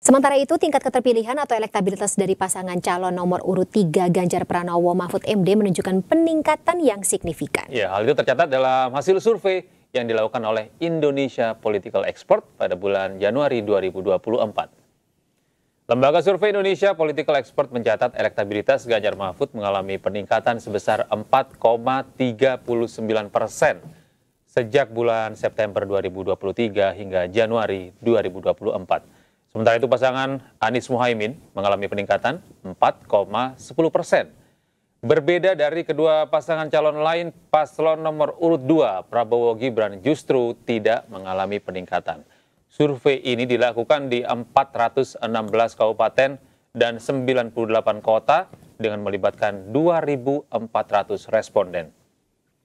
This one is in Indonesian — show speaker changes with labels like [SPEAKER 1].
[SPEAKER 1] Sementara itu, tingkat keterpilihan atau elektabilitas dari pasangan calon nomor urut 3 Ganjar Pranowo Mahfud MD menunjukkan peningkatan yang signifikan.
[SPEAKER 2] Ya, hal itu tercatat dalam hasil survei yang dilakukan oleh Indonesia Political Expert pada bulan Januari 2024. Lembaga Survei Indonesia Political Expert mencatat elektabilitas Ganjar Mahfud mengalami peningkatan sebesar 4,39 persen sejak bulan September 2023 hingga Januari 2024. Sementara itu pasangan Anies Muhaimin mengalami peningkatan 4,10 persen. Berbeda dari kedua pasangan calon lain, paslon nomor urut 2 Prabowo Gibran justru tidak mengalami peningkatan. Survei ini dilakukan di 416 kabupaten dan 98 kota dengan melibatkan 2.400 responden.